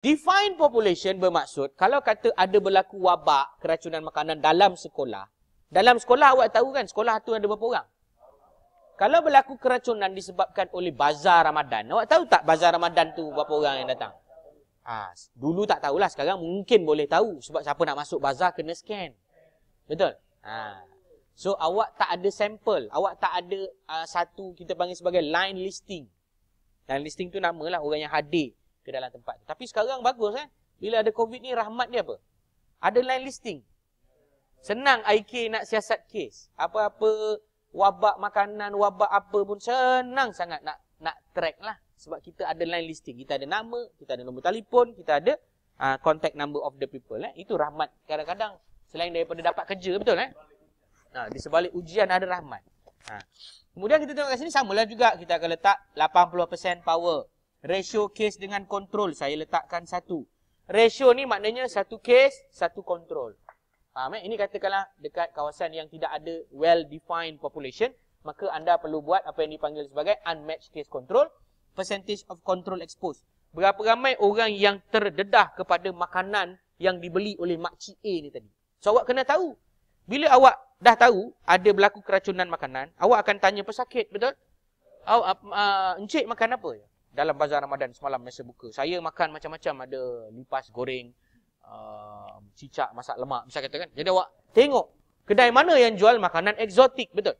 Define population bermaksud kalau kata ada berlaku wabak keracunan makanan dalam sekolah. Dalam sekolah awak tahu kan sekolah tu ada berapa orang? Kalau berlaku keracunan disebabkan oleh bazar Ramadan. Awak tahu tak bazar Ramadan tu berapa orang yang datang? Ha, dulu tak tahulah sekarang mungkin boleh tahu sebab siapa nak masuk bazar kena scan. Betul? Ha. So awak tak ada sampel, awak tak ada uh, satu kita panggil sebagai line listing. Line listing tu namalah orang yang hadir ke dalam tempat tu. Tapi sekarang bagus kan? Bila ada COVID ni, rahmat dia apa? Ada line listing. Senang IK nak siasat kes. Apa-apa wabak makanan, wabak apa pun senang sangat nak nak track lah. Sebab kita ada line listing. Kita ada nama, kita ada nombor telefon, kita ada uh, contact number of the people. Eh? Itu rahmat. Kadang-kadang selain daripada dapat kerja, betul eh? Nah, di sebalik ujian ada rahmat. Ha. Kemudian kita tengok kat sini, samalah juga. Kita akan letak 80% power. Ratio case dengan control saya letakkan satu. Ratio ni maknanya satu case, satu control. Faham eh? Ini katakanlah dekat kawasan yang tidak ada well-defined population. Maka anda perlu buat apa yang dipanggil sebagai unmatched case control. Percentage of control exposed. Berapa ramai orang yang terdedah kepada makanan yang dibeli oleh makcik A ni tadi. So awak kena tahu. Bila awak dah tahu ada berlaku keracunan makanan, awak akan tanya pesakit, betul? Awak, uh, ah, uh, Encik makan apa? dalam bazar Ramadan semalam masa buka. Saya makan macam-macam ada lipas goreng, uh, cicak masak lemak, bisa kata kan. Jadi awak tengok kedai mana yang jual makanan eksotik, betul?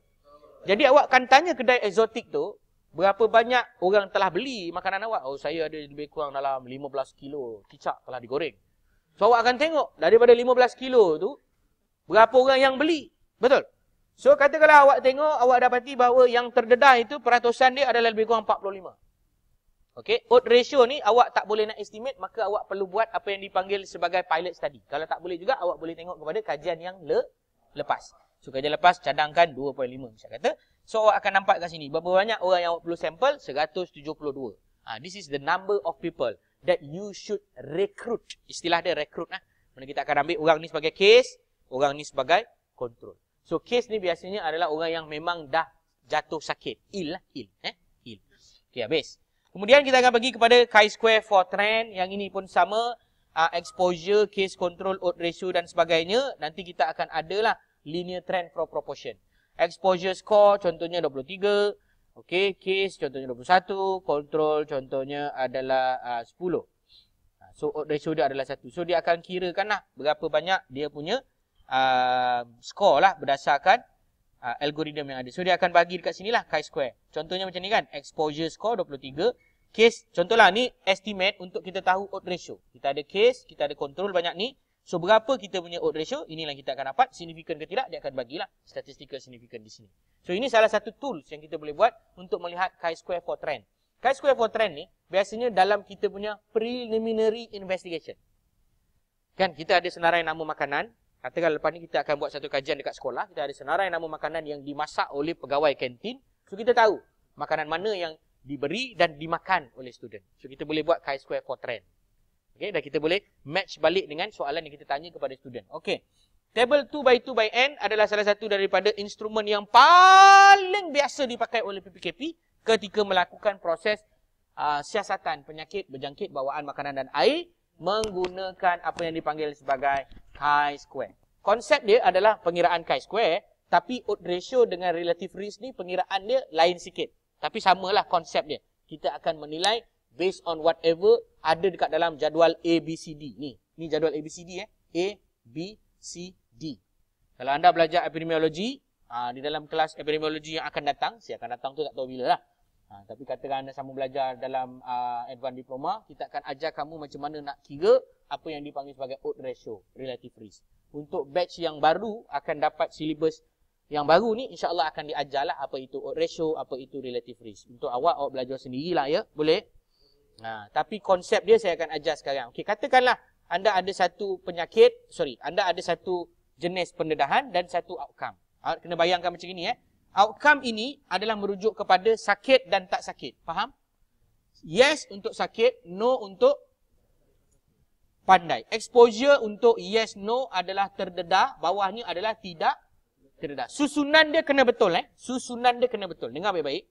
Jadi awak akan tanya kedai eksotik tu, berapa banyak orang telah beli makanan awak? Oh, saya ada lebih kurang dalam 15 kilo cicak telah digoreng. So awak akan tengok daripada 15 kilo tu, berapa orang yang beli, betul? So katakanlah awak tengok, awak dapati bahawa yang terdedah itu peratusan dia adalah lebih kurang 45. Okey, odd ratio ni awak tak boleh nak estimate, maka awak perlu buat apa yang dipanggil sebagai pilot study. Kalau tak boleh juga, awak boleh tengok kepada kajian yang le lepas. So, kajian lepas cadangkan 2.5 Saya kata. So, awak akan nampak kat sini. Berapa banyak orang yang awak perlu sampel? 172. Ha, ah, this is the number of people that you should recruit. Istilah dia recruit lah. Mana kita akan ambil orang ni sebagai case, orang ni sebagai control. So, case ni biasanya adalah orang yang memang dah jatuh sakit. Ill lah, ill. Eh? Ill. Okey, habis. Habis. Kemudian kita akan pergi kepada chi-square for trend. Yang ini pun sama. Uh, exposure, case control, odd ratio dan sebagainya. Nanti kita akan adalah linear trend for proportion. Exposure score contohnya 23. Okay, case contohnya 21. Control contohnya adalah ah, uh, 10. Ah, so odd ratio dia adalah 1. So dia akan kirakan lah berapa banyak dia punya uh, score lah berdasarkan uh, algorithm yang ada. So dia akan bagi dekat lah, chi square. Contohnya macam ni kan, exposure score 23. Case contohlah ni estimate untuk kita tahu odd ratio. Kita ada case, kita ada control banyak ni. So berapa kita punya odd ratio? Inilah kita akan dapat signifikan ke tidak dia akan bagilah statistical significant di sini. So ini salah satu tools yang kita boleh buat untuk melihat chi square for trend. Chi square for trend ni biasanya dalam kita punya preliminary investigation. Kan kita ada senarai nama makanan, Katakan lepas ni kita akan buat satu kajian dekat sekolah. Kita ada senarai nama makanan yang dimasak oleh pegawai kantin. So kita tahu makanan mana yang diberi dan dimakan oleh student. So kita boleh buat chi-square for trend. Okay, dan kita boleh match balik dengan soalan yang kita tanya kepada student. Okay. Table 2 by 2 by N adalah salah satu daripada instrumen yang paling biasa dipakai oleh PPKP ketika melakukan proses uh, siasatan penyakit berjangkit bawaan makanan dan air menggunakan apa yang dipanggil sebagai chi-square. Konsep dia adalah pengiraan chi-square tapi odd ratio dengan relative risk ni pengiraan dia lain sikit. Tapi samalah konsep dia. Kita akan menilai based on whatever ada dekat dalam jadual A, B, C, D. Ni, ni jadual A, B, C, D eh. A, B, C, D. Kalau anda belajar epidemiologi, ah, di dalam kelas epidemiologi yang akan datang, siapa akan datang tu tak tahu bila lah. Ha, tapi katakan anda sambung belajar dalam uh, advanced diploma, kita akan ajar kamu macam mana nak kira apa yang dipanggil sebagai odd ratio, relative risk. Untuk batch yang baru akan dapat syllabus yang baru ni insyaAllah akan diajarlah apa itu odd ratio, apa itu relative risk. Untuk awak, awak belajar sendirilah ya. Boleh? Ha, tapi konsep dia saya akan ajar sekarang. Okey, katakanlah anda ada satu penyakit, sorry, anda ada satu jenis pendedahan dan satu outcome. Ha, kena bayangkan macam ini eh. Ya outcome ini adalah merujuk kepada sakit dan tak sakit. Faham? Yes untuk sakit, no untuk pandai. Exposure untuk yes, no adalah terdedah. Bawahnya adalah tidak terdedah. Susunan dia kena betul. eh? Susunan dia kena betul. Dengar baik-baik.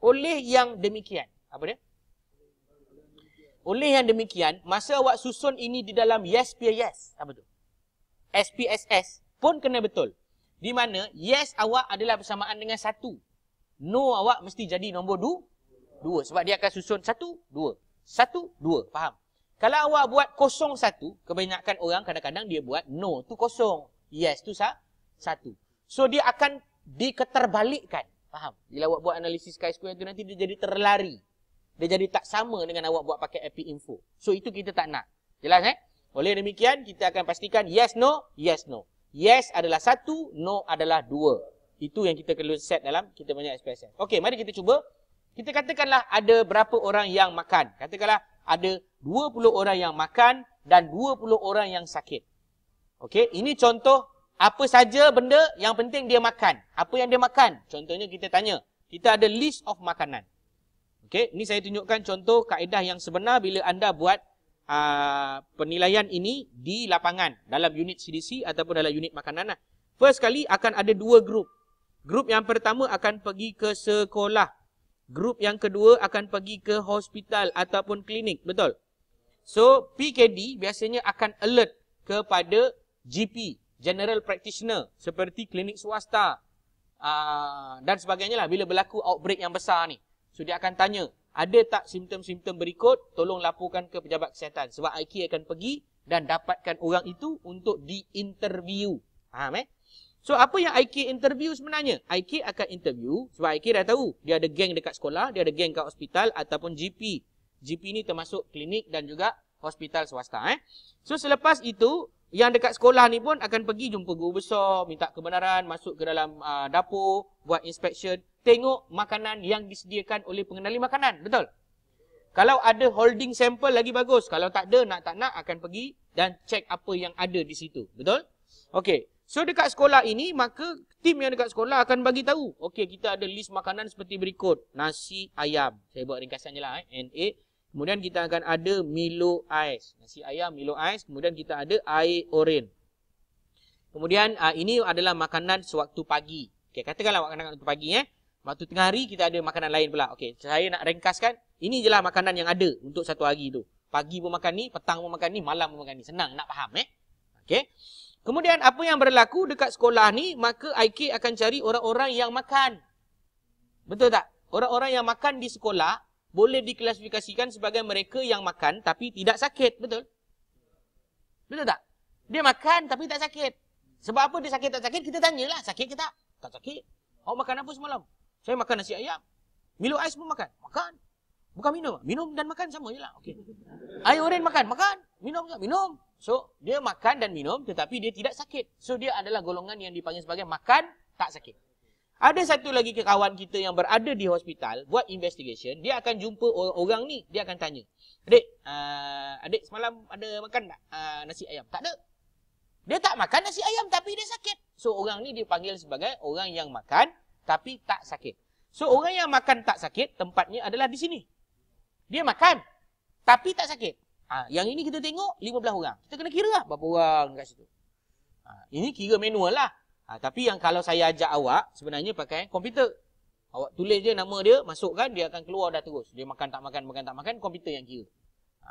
Oleh yang demikian. Apa dia? Oleh yang demikian, masa awak susun ini di dalam yes, peer yes. Apa tu? SPSS pun kena betul. Di mana yes awak adalah bersamaan dengan satu. No awak mesti jadi nombor dua. Dua. Sebab dia akan susun satu, dua. Satu, dua. Faham? Kalau awak buat kosong satu, kebanyakan orang kadang-kadang dia buat no tu kosong. Yes tu sah? satu. So dia akan diketerbalikkan. Faham? Bila awak buat analisis chi square tu nanti dia jadi terlari. Dia jadi tak sama dengan awak buat pakai AP info. So itu kita tak nak. Jelas eh? Oleh demikian kita akan pastikan yes no, yes no. Yes adalah satu, no adalah dua. Itu yang kita perlu set dalam kita punya expression. Okey, mari kita cuba. Kita katakanlah ada berapa orang yang makan. Katakanlah ada 20 orang yang makan dan 20 orang yang sakit. Okey, ini contoh apa saja benda yang penting dia makan. Apa yang dia makan? Contohnya kita tanya. Kita ada list of makanan. Okey, ini saya tunjukkan contoh kaedah yang sebenar bila anda buat Ah, penilaian ini di lapangan dalam unit CDC ataupun dalam unit makanan. Lah. First kali akan ada dua grup. Grup yang pertama akan pergi ke sekolah. Grup yang kedua akan pergi ke hospital ataupun klinik. Betul? So, PKD biasanya akan alert kepada GP, General Practitioner seperti klinik swasta uh, dan sebagainya lah bila berlaku outbreak yang besar ni. So, dia akan tanya ada tak simptom-simptom berikut, tolong laporkan ke pejabat kesihatan. Sebab IK akan pergi dan dapatkan orang itu untuk diinterview. Faham eh? So, apa yang IK interview sebenarnya? IK akan interview sebab IK dah tahu. Dia ada geng dekat sekolah, dia ada geng kat hospital ataupun GP. GP ni termasuk klinik dan juga hospital swasta. Eh? So, selepas itu, yang dekat sekolah ni pun akan pergi jumpa guru besar, minta kebenaran, masuk ke dalam uh, dapur, buat inspection, tengok makanan yang disediakan oleh pengenali makanan. Betul? Kalau ada holding sampel lagi bagus. Kalau tak ada, nak tak nak akan pergi dan cek apa yang ada di situ. Betul? Okey. So dekat sekolah ini, maka tim yang dekat sekolah akan bagi tahu. Okey, kita ada list makanan seperti berikut. Nasi, ayam. Saya buat ringkasan je lah. Eh. NA, Kemudian kita akan ada Milo Ice. Nasi ayam Milo Ice. Kemudian kita ada air oren. Kemudian uh, ini adalah makanan sewaktu pagi. Okay, katakanlah makanan sewaktu pagi. Eh. Waktu tengah hari kita ada makanan lain pula. Okay, saya nak ringkaskan. Ini je lah makanan yang ada untuk satu hari tu. Pagi pun makan ni, petang pun makan ni, malam pun makan ni. Senang nak faham. Eh. Okay. Kemudian apa yang berlaku dekat sekolah ni, maka IK akan cari orang-orang yang makan. Betul tak? Orang-orang yang makan di sekolah, boleh diklasifikasikan sebagai mereka yang makan tapi tidak sakit. Betul? Betul tak? Dia makan tapi tak sakit. Sebab apa dia sakit tak sakit? Kita tanyalah. Sakit ke tak? Tak sakit. Awak makan apa semalam? Saya makan nasi ayam. Milo ais pun makan. Makan. Bukan minum. Minum dan makan sama je lah. Okay. Air oren makan. Makan. Minum juga. Minum. So, dia makan dan minum tetapi dia tidak sakit. So, dia adalah golongan yang dipanggil sebagai makan tak sakit. Ada satu lagi kawan kita yang berada di hospital buat investigation, dia akan jumpa orang-orang ni, dia akan tanya. Adik, uh, ah, adik semalam ada makan tak uh, nasi ayam? Tak ada. Dia tak makan nasi ayam tapi dia sakit. So orang ni dipanggil sebagai orang yang makan tapi tak sakit. So orang yang makan tak sakit tempatnya adalah di sini. Dia makan tapi tak sakit. Ha, yang ini kita tengok 15 orang. Kita kena kira lah berapa orang kat situ. Ha, ini kira manual lah. Ha, tapi yang kalau saya ajak awak, sebenarnya pakai komputer. Awak tulis je nama dia, masukkan, dia akan keluar dah terus. Dia makan tak makan, makan tak makan, komputer yang kira. Ha,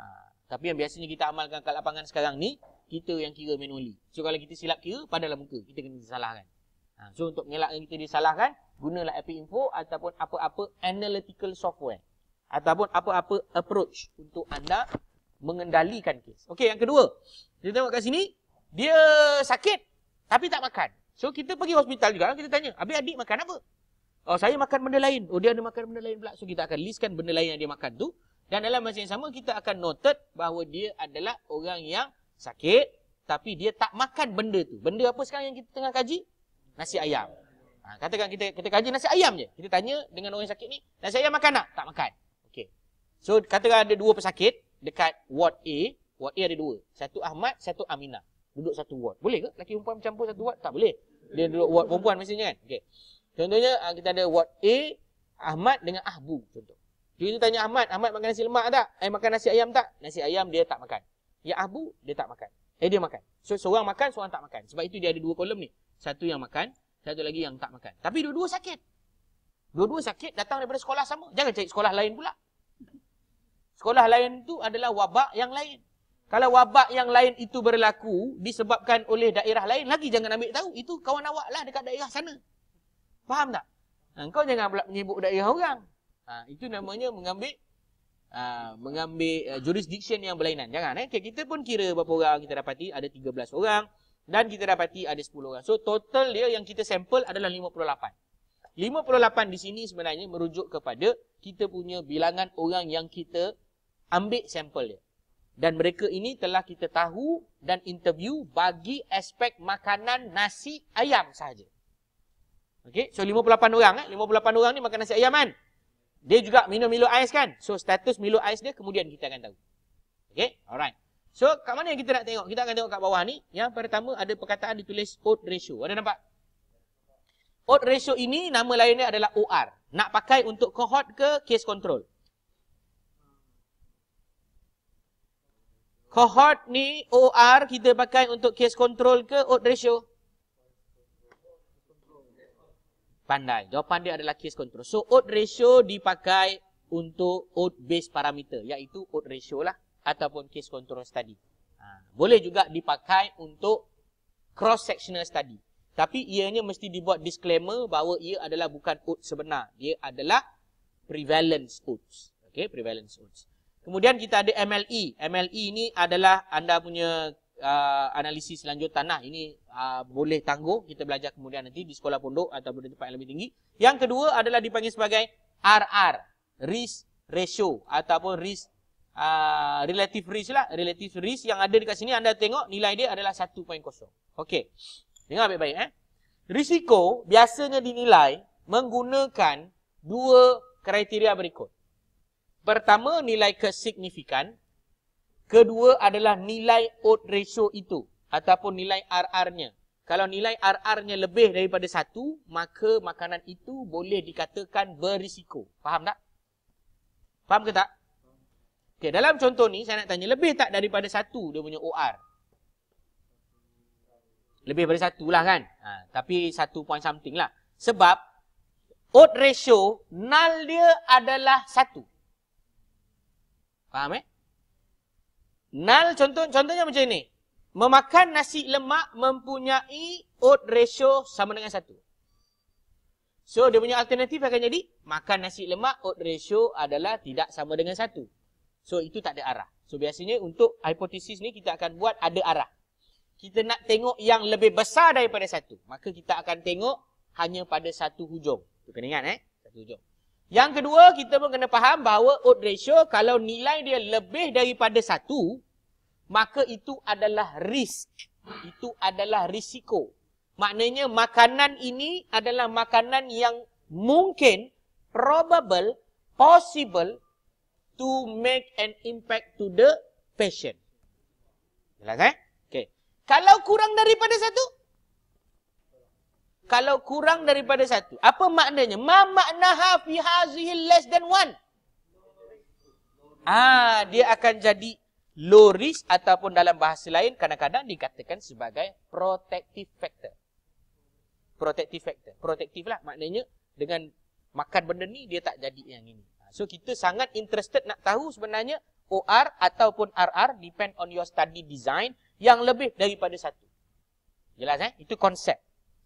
tapi yang biasanya kita amalkan kat lapangan sekarang ni, kita yang kira manually. So kalau kita silap kira, padahal muka. Kita kena disalahkan. Ha, so untuk mengelakkan kita disalahkan, gunalah API Info ataupun apa-apa analytical software. Ataupun apa-apa approach untuk anda mengendalikan kes. Okey, yang kedua. Kita tengok kat sini. Dia sakit tapi tak makan. So kita pergi hospital juga kita tanya, "Abi adik makan apa?" Oh, saya makan benda lain. Oh, dia ada makan benda lain pula. So kita akan listkan benda lain yang dia makan tu dan dalam masa yang sama kita akan noted bahawa dia adalah orang yang sakit tapi dia tak makan benda tu. Benda apa sekarang yang kita tengah kaji? Nasi ayam. Ha, katakan kita kita kaji nasi ayam je. Kita tanya dengan orang sakit ni, "Nasi ayam makan tak?" Tak makan. Okay. So katakan ada dua pesakit dekat ward A. Ward A ada dua. Satu Ahmad, satu Aminah duduk satu ward. Boleh ke lelaki perempuan campur satu ward? Tak boleh. Dia duduk ward perempuan mestinya kan. Okey. Contohnya ah, kita ada ward A Ahmad dengan Ahbu contoh. Kita tanya Ahmad, Ahmad makan nasi lemak tak? Eh makan nasi ayam tak? Nasi ayam dia tak makan. Ya Ahbu dia tak makan. Eh dia makan. So seorang makan, seorang tak makan. Sebab itu dia ada dua kolom ni. Satu yang makan, satu lagi yang tak makan. Tapi dua-dua sakit. Dua-dua sakit datang daripada sekolah sama. Jangan cari sekolah lain pula. Sekolah lain tu adalah wabak yang lain. Kalau wabak yang lain itu berlaku disebabkan oleh daerah lain, lagi jangan ambil tahu. Itu kawan awak lah dekat daerah sana. Faham tak? Ha, kau jangan pula menyebut daerah orang. Ha, itu namanya mengambil ha, mengambil uh, jurisdiction yang berlainan. Jangan. Eh? Okay, kita pun kira berapa orang kita dapati. Ada 13 orang dan kita dapati ada 10 orang. So total dia yang kita sampel adalah 58. 58 di sini sebenarnya merujuk kepada kita punya bilangan orang yang kita ambil sampel dia. Dan mereka ini telah kita tahu dan interview bagi aspek makanan nasi ayam sahaja. Okay, so 58 orang kan? Eh? 58 orang ni makan nasi ayam kan? Dia juga minum Milo ais kan? So status Milo ais dia kemudian kita akan tahu. Okay, alright. So kat mana yang kita nak tengok? Kita akan tengok kat bawah ni. Yang pertama ada perkataan ditulis odd ratio. Ada nampak? Odd ratio ini nama lainnya adalah OR. Nak pakai untuk cohort ke case control? Cohort ni OR kita pakai untuk case control ke odd ratio? Pandai. Jawapan dia adalah case control. So odd ratio dipakai untuk odd base parameter iaitu odd ratio lah ataupun case control study. Ha. Boleh juga dipakai untuk cross sectional study. Tapi ianya mesti dibuat disclaimer bahawa ia adalah bukan odd sebenar. Dia adalah prevalence odds. Okay, prevalence odds. Kemudian kita ada MLE. MLE ini adalah anda punya uh, analisis lanjutan. tanah ini uh, boleh tangguh. Kita belajar kemudian nanti di sekolah pondok atau di tempat yang lebih tinggi. Yang kedua adalah dipanggil sebagai RR. Risk Ratio. Ataupun risk uh, relative risk lah. Relative risk yang ada dekat sini anda tengok nilai dia adalah 1.0. Okey. Dengar baik-baik. Eh? Risiko biasanya dinilai menggunakan dua kriteria berikut. Pertama nilai kesignifikan. Kedua adalah nilai odd ratio itu ataupun nilai RR-nya. Kalau nilai RR-nya lebih daripada satu, maka makanan itu boleh dikatakan berisiko. Faham tak? Faham ke tak? Okay, dalam contoh ni saya nak tanya, lebih tak daripada satu dia punya OR? Lebih daripada satu lah kan? Ha, tapi satu point something lah. Sebab odd ratio null dia adalah satu. Faham eh? Nal contoh contohnya macam ini. Memakan nasi lemak mempunyai odd ratio sama dengan satu. So dia punya alternatif akan jadi makan nasi lemak odd ratio adalah tidak sama dengan satu. So itu tak ada arah. So biasanya untuk hipotesis ni kita akan buat ada arah. Kita nak tengok yang lebih besar daripada satu. Maka kita akan tengok hanya pada satu hujung. Tu kena ingat eh. Satu hujung. Yang kedua, kita pun kena faham bahawa odd ratio kalau nilai dia lebih daripada satu, maka itu adalah risk. Itu adalah risiko. Maknanya makanan ini adalah makanan yang mungkin, probable, possible to make an impact to the patient. Jelas eh? Okay. Kalau kurang daripada satu, kalau kurang daripada satu. Apa maknanya? Ma maknaha fi hazihi less than one. Ah, dia akan jadi low risk ataupun dalam bahasa lain kadang-kadang dikatakan sebagai protective factor. Protective factor. Protective lah maknanya dengan makan benda ni dia tak jadi yang ini. Ah, so kita sangat interested nak tahu sebenarnya OR ataupun RR depend on your study design yang lebih daripada satu. Jelas eh? Itu konsep.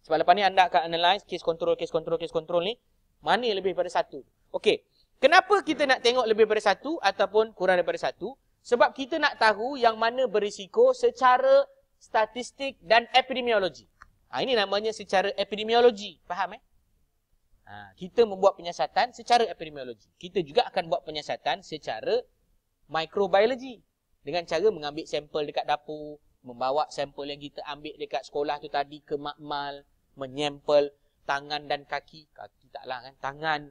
Sebab lepas ni anda akan analyse case control, case control, case control ni. Mana lebih daripada satu. Okey. Kenapa kita nak tengok lebih daripada satu ataupun kurang daripada satu? Sebab kita nak tahu yang mana berisiko secara statistik dan epidemiologi. Ha, ini namanya secara epidemiologi. Faham eh? Ha, kita membuat penyiasatan secara epidemiologi. Kita juga akan buat penyiasatan secara microbiologi. Dengan cara mengambil sampel dekat dapur, membawa sampel yang kita ambil dekat sekolah tu tadi ke makmal, Menyempel tangan dan kaki kaki taklah kan tangan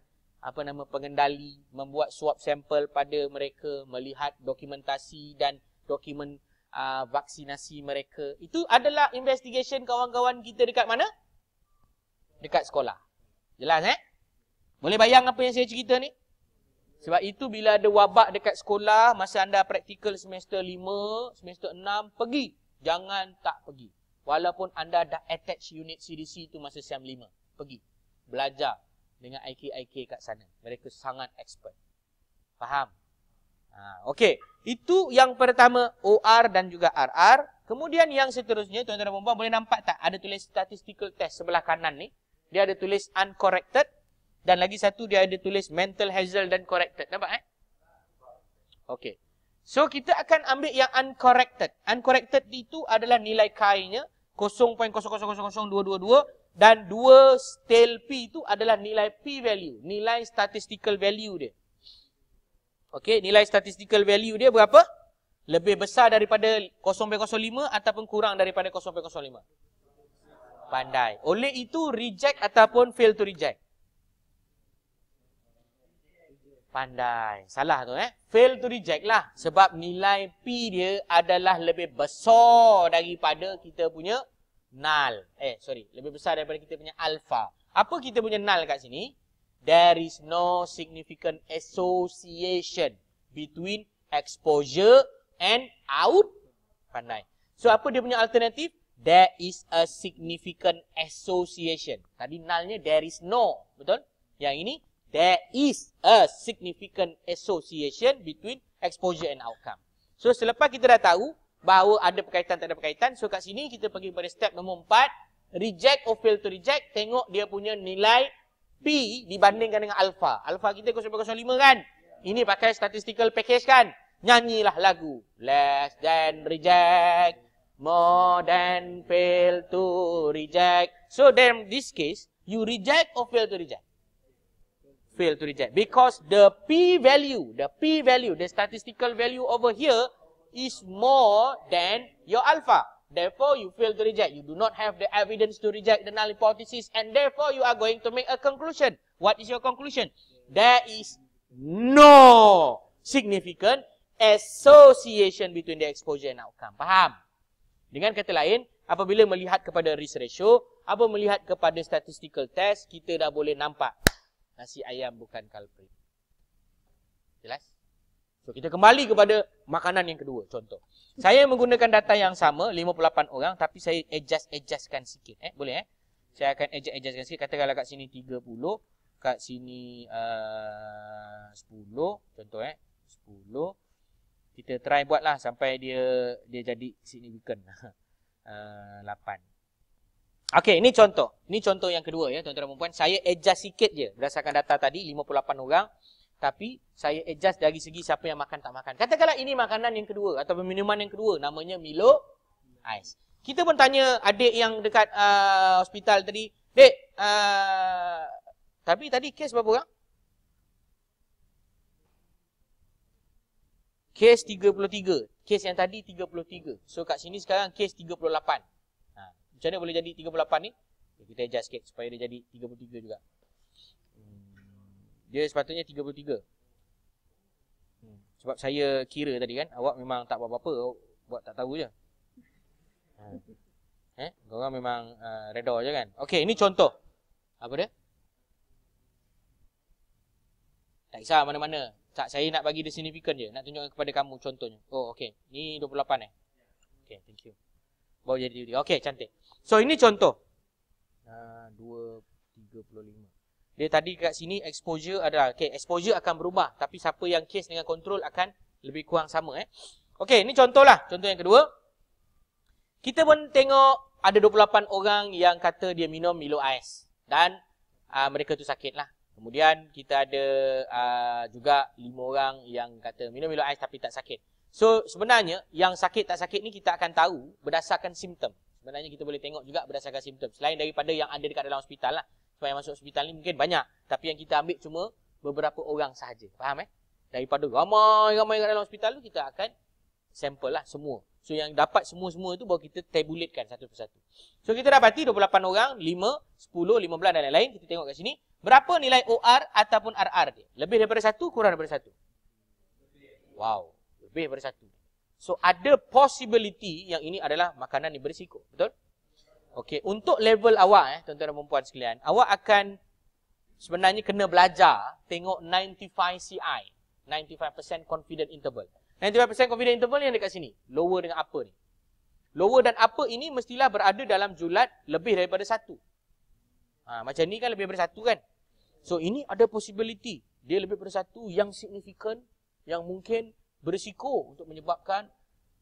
apa nama pengendali membuat swab sampel pada mereka melihat dokumentasi dan dokumen uh, vaksinasi mereka itu adalah investigation kawan-kawan kita dekat mana dekat sekolah jelas eh boleh bayang apa yang saya cerita ni sebab itu bila ada wabak dekat sekolah masa anda praktikal semester lima, semester enam pergi jangan tak pergi Walaupun anda dah attach unit CDC tu masa SIAM lima, Pergi. Belajar dengan IK-IK kat sana. Mereka sangat expert. Faham? Ha, Okey. Itu yang pertama OR dan juga RR. Kemudian yang seterusnya, tuan-tuan dan perempuan boleh nampak tak? Ada tulis statistical test sebelah kanan ni. Dia ada tulis uncorrected. Dan lagi satu dia ada tulis mental hazard dan corrected. Nampak eh? Okey. So kita akan ambil yang uncorrected. Uncorrected itu adalah nilai kainya. nya 0.000222 dan 2 stale P itu adalah nilai P value, nilai statistical value dia. Okey, nilai statistical value dia berapa? Lebih besar daripada 0.05 ataupun kurang daripada 0.05. Pandai. Oleh itu reject ataupun fail to reject. pandai. Salah tu eh. Fail to reject lah. Sebab nilai P dia adalah lebih besar daripada kita punya null. Eh, sorry. Lebih besar daripada kita punya alpha. Apa kita punya null kat sini? There is no significant association between exposure and out. Pandai. So, apa dia punya alternatif? There is a significant association. Tadi nullnya there is no. Betul? Yang ini there is a significant association between exposure and outcome. So selepas kita dah tahu bahawa ada perkaitan tak ada perkaitan, so kat sini kita pergi pada step nombor 4, reject or fail to reject, tengok dia punya nilai P dibandingkan dengan alpha. Alpha kita 0.05 kan? Ini pakai statistical package kan? Nyanyilah lagu. Less than reject, more than fail to reject. So then this case, you reject or fail to reject? fail to reject because the p value the p value the statistical value over here is more than your alpha therefore you fail to reject you do not have the evidence to reject the null hypothesis and therefore you are going to make a conclusion what is your conclusion there is no significant association between the exposure and outcome faham dengan kata lain apabila melihat kepada risk ratio apabila melihat kepada statistical test kita dah boleh nampak nasi ayam bukan kalpri. Jelas? So kita kembali kepada makanan yang kedua contoh. Saya menggunakan data yang sama 58 orang tapi saya adjust adjustkan sikit eh boleh eh. Saya akan adjust adjustkan sikit katakanlah kat sini 30, kat sini ah, uh, 10 contoh eh 10. Kita try buatlah sampai dia dia jadi significant. Uh, 8. Okey, ini contoh. Ini contoh yang kedua ya, tuan-tuan dan puan-puan. Saya adjust sikit je berdasarkan data tadi 58 orang. Tapi saya adjust dari segi siapa yang makan tak makan. Katakanlah ini makanan yang kedua atau minuman yang kedua namanya Milo Ice. Kita pun tanya adik yang dekat uh, hospital tadi, "Dek, uh, tapi tadi kes berapa orang?" Kes 33. Kes yang tadi 33. So kat sini sekarang kes 38. Macam mana boleh jadi 38 ni? Ya, kita adjust sikit supaya dia jadi 33 juga. Hmm. Dia sepatutnya 33. Hmm. Sebab saya kira tadi kan, awak memang tak buat apa-apa, buat tak tahu je. Ha. Eh, korang memang uh, ha, redor je kan? Okay, ini contoh. Apa dia? Tak kisah mana-mana. Tak, saya nak bagi dia signifikan je. Nak tunjukkan kepada kamu contohnya. Oh, okay, Ni 28 eh? Okay, thank you. Bawa jadi diri. Okey, cantik. So, ini contoh. Ah, uh, 2.35. Dia tadi kat sini, exposure adalah. Okey, exposure akan berubah. Tapi siapa yang case dengan control akan lebih kurang sama. Eh. Okey, ini contohlah. Contoh yang kedua. Kita pun tengok ada 28 orang yang kata dia minum Milo Ais. Dan uh, mereka tu sakit lah. Kemudian kita ada uh, juga 5 orang yang kata minum Milo Ais tapi tak sakit. So sebenarnya yang sakit tak sakit ni kita akan tahu berdasarkan simptom. Sebenarnya kita boleh tengok juga berdasarkan simptom. Selain daripada yang ada dekat dalam hospital lah. Sebab yang masuk hospital ni mungkin banyak. Tapi yang kita ambil cuma beberapa orang sahaja. Faham eh? Daripada ramai-ramai dekat dalam hospital tu kita akan sampel lah semua. So yang dapat semua-semua tu baru kita tabulatekan satu persatu. So kita dapati 28 orang, 5, 10, 15 dan lain-lain. Kita tengok kat sini. Berapa nilai OR ataupun RR dia? Lebih daripada satu, kurang daripada satu? Wow lebih daripada satu. So ada possibility yang ini adalah makanan yang berisiko. Betul? Okey, untuk level awak eh tuan-tuan dan puan sekalian, awak akan sebenarnya kena belajar tengok 95 CI, 95% confident interval. 95% confident interval ni yang dekat sini, lower dengan apa ni. Lower dan apa ini mestilah berada dalam julat lebih daripada satu. Ha, macam ni kan lebih daripada satu kan? So ini ada possibility dia lebih daripada satu yang signifikan yang mungkin berisiko untuk menyebabkan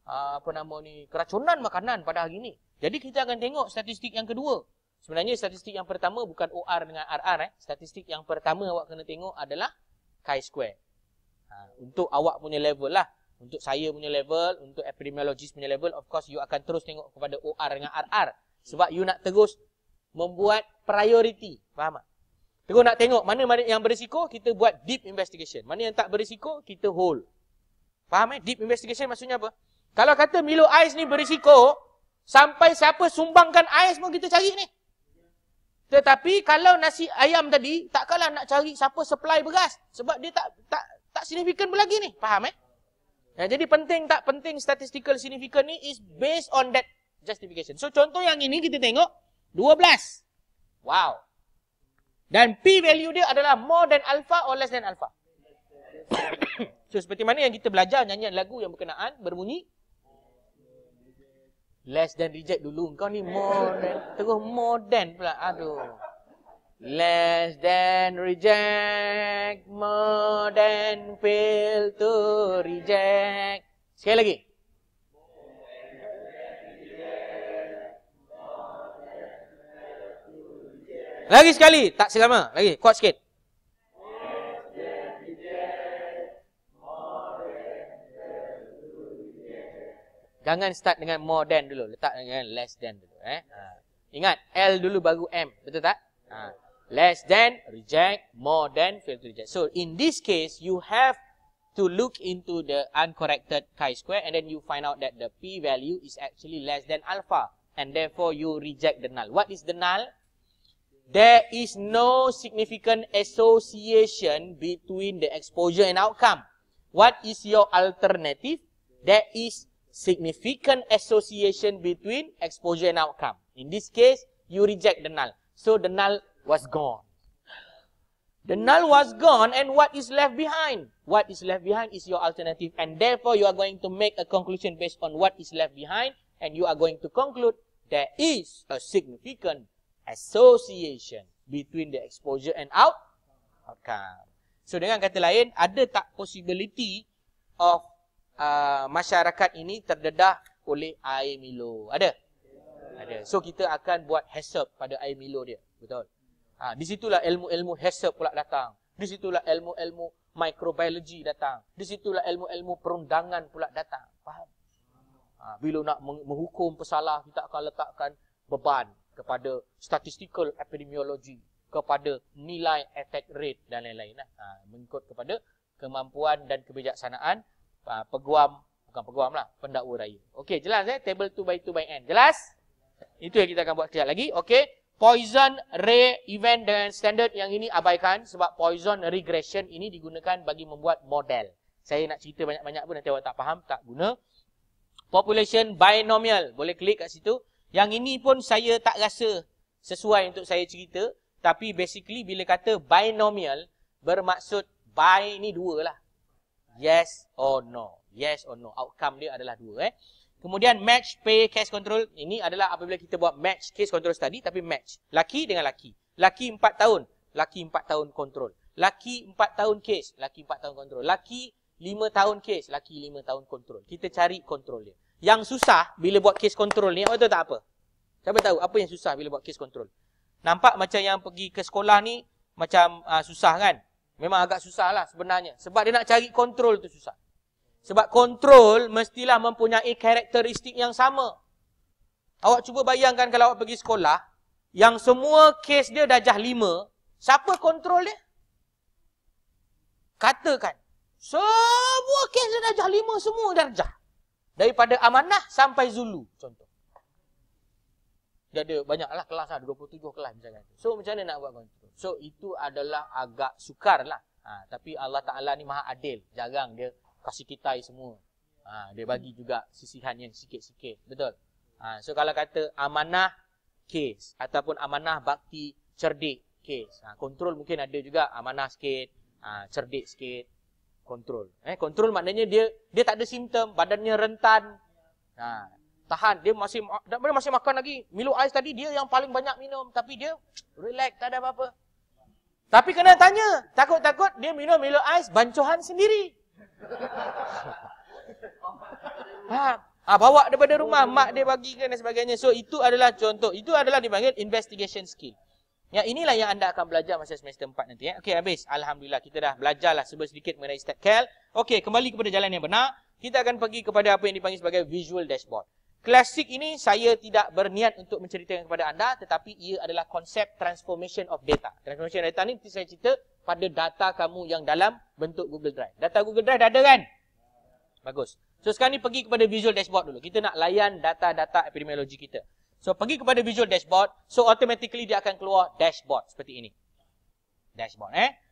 ah, apa nama ni keracunan makanan pada hari ini. Jadi kita akan tengok statistik yang kedua. Sebenarnya statistik yang pertama bukan OR dengan RR eh. Statistik yang pertama awak kena tengok adalah chi square. Ha, untuk awak punya level lah. Untuk saya punya level, untuk epidemiologis punya level, of course you akan terus tengok kepada OR dengan RR sebab you nak terus membuat priority. Faham tak? Terus nak tengok mana-mana yang berisiko, kita buat deep investigation. Mana yang tak berisiko, kita hold. Faham eh? Deep investigation maksudnya apa? Kalau kata Milo ais ni berisiko, sampai siapa sumbangkan ais pun kita cari ni. Tetapi kalau nasi ayam tadi, tak kalah nak cari siapa supply beras. Sebab dia tak tak tak signifikan pun lagi ni. Faham eh? Ya, jadi penting tak penting statistical significant ni is based on that justification. So contoh yang ini kita tengok, 12. Wow. Dan p-value dia adalah more than alpha or less than alpha. so seperti mana yang kita belajar nyanyian lagu yang berkenaan berbunyi less than reject dulu kau ni more than terus more than pula aduh less than reject more than fail to reject sekali lagi lagi sekali tak selama lagi kuat sikit Jangan start dengan more than dulu. Letak dengan less than dulu. Eh? Ha. Ingat, L dulu baru M. Betul tak? Ha. ha. Less than, reject. More than, fail to reject. So, in this case, you have to look into the uncorrected chi-square and then you find out that the p-value is actually less than alpha. And therefore, you reject the null. What is the null? There is no significant association between the exposure and outcome. What is your alternative? There is significant association between exposure and outcome. In this case, you reject the null. So the null was gone. The null was gone and what is left behind? What is left behind is your alternative and therefore you are going to make a conclusion based on what is left behind and you are going to conclude there is a significant association between the exposure and out outcome. So dengan kata lain, ada tak possibility of uh, masyarakat ini terdedah oleh air Milo. Ada? Ada. So kita akan buat hisap pada air Milo dia. Betul. Ha, di situlah ilmu-ilmu hisap pula datang. Di situlah ilmu-ilmu microbiology datang. Di situlah ilmu-ilmu perundangan pula datang. Faham? Ha, bila nak menghukum pesalah, kita akan letakkan beban kepada statistical epidemiology, kepada nilai attack rate dan lain-lain. Ha, mengikut kepada kemampuan dan kebijaksanaan uh, peguam bukan peguam lah, pendakwa raya. Okey, jelas eh? Table 2 by 2 by N. Jelas? Itu yang kita akan buat sekejap lagi. Okey. Poison ray event dengan standard yang ini abaikan sebab poison regression ini digunakan bagi membuat model. Saya nak cerita banyak-banyak pun nanti awak tak faham, tak guna. Population binomial. Boleh klik kat situ. Yang ini pun saya tak rasa sesuai untuk saya cerita. Tapi basically bila kata binomial, bermaksud by ni dua lah yes or no. Yes or no. Outcome dia adalah dua. Eh? Kemudian match pay case control. Ini adalah apabila kita buat match case control study tapi match. Laki dengan laki. Laki 4 tahun. Laki 4 tahun control. Laki 4 tahun case. Laki 4 tahun control. Laki 5 tahun case. Laki 5 tahun control. Kita cari control dia. Yang susah bila buat case control ni apa tu tak apa. Siapa tahu apa yang susah bila buat case control. Nampak macam yang pergi ke sekolah ni macam uh, susah kan. Memang agak susah lah sebenarnya. Sebab dia nak cari kontrol tu susah. Sebab kontrol mestilah mempunyai karakteristik yang sama. Awak cuba bayangkan kalau awak pergi sekolah, yang semua kes dia dah jah lima, siapa kontrol dia? Katakan, semua kes dia jah lima, semua darjah. Daripada amanah sampai zulu, contoh. Dia ada banyaklah kelas lah, 27 kelas misalnya. So, macam mana nak buat kontrol? So itu adalah agak sukar lah. Ha, tapi Allah Ta'ala ni maha adil. Jarang dia kasih kita semua. Ha, dia bagi juga sisihan yang sikit-sikit. Betul? Ha, so kalau kata amanah, case. Ataupun amanah, bakti, cerdik, case. Ha, kontrol mungkin ada juga. Amanah sikit, ha, cerdik sikit, kontrol. Eh, kontrol maknanya dia dia tak ada simptom, badannya rentan. Ha, tahan, dia masih, dia masih makan lagi. Milo ais tadi dia yang paling banyak minum. Tapi dia relax, tak ada apa-apa. Tapi kena tanya. Takut-takut dia minum Milo ais bancuhan sendiri. Ha, ha, bawa daripada rumah, mak dia bagi kan dan sebagainya. So, itu adalah contoh. Itu adalah dipanggil investigation skill. Ya inilah yang anda akan belajar masa semester 4 nanti. Eh? Okey, habis. Alhamdulillah, kita dah belajarlah sedikit mengenai step KEL. Okey, kembali kepada jalan yang benar. Kita akan pergi kepada apa yang dipanggil sebagai visual dashboard. Klasik ini saya tidak berniat untuk menceritakan kepada anda tetapi ia adalah konsep transformation of data. Transformation of data ni mesti saya cerita pada data kamu yang dalam bentuk Google Drive. Data Google Drive dah ada kan? Bagus. So sekarang ni pergi kepada visual dashboard dulu. Kita nak layan data-data epidemiologi kita. So pergi kepada visual dashboard. So automatically dia akan keluar dashboard seperti ini. Dashboard eh.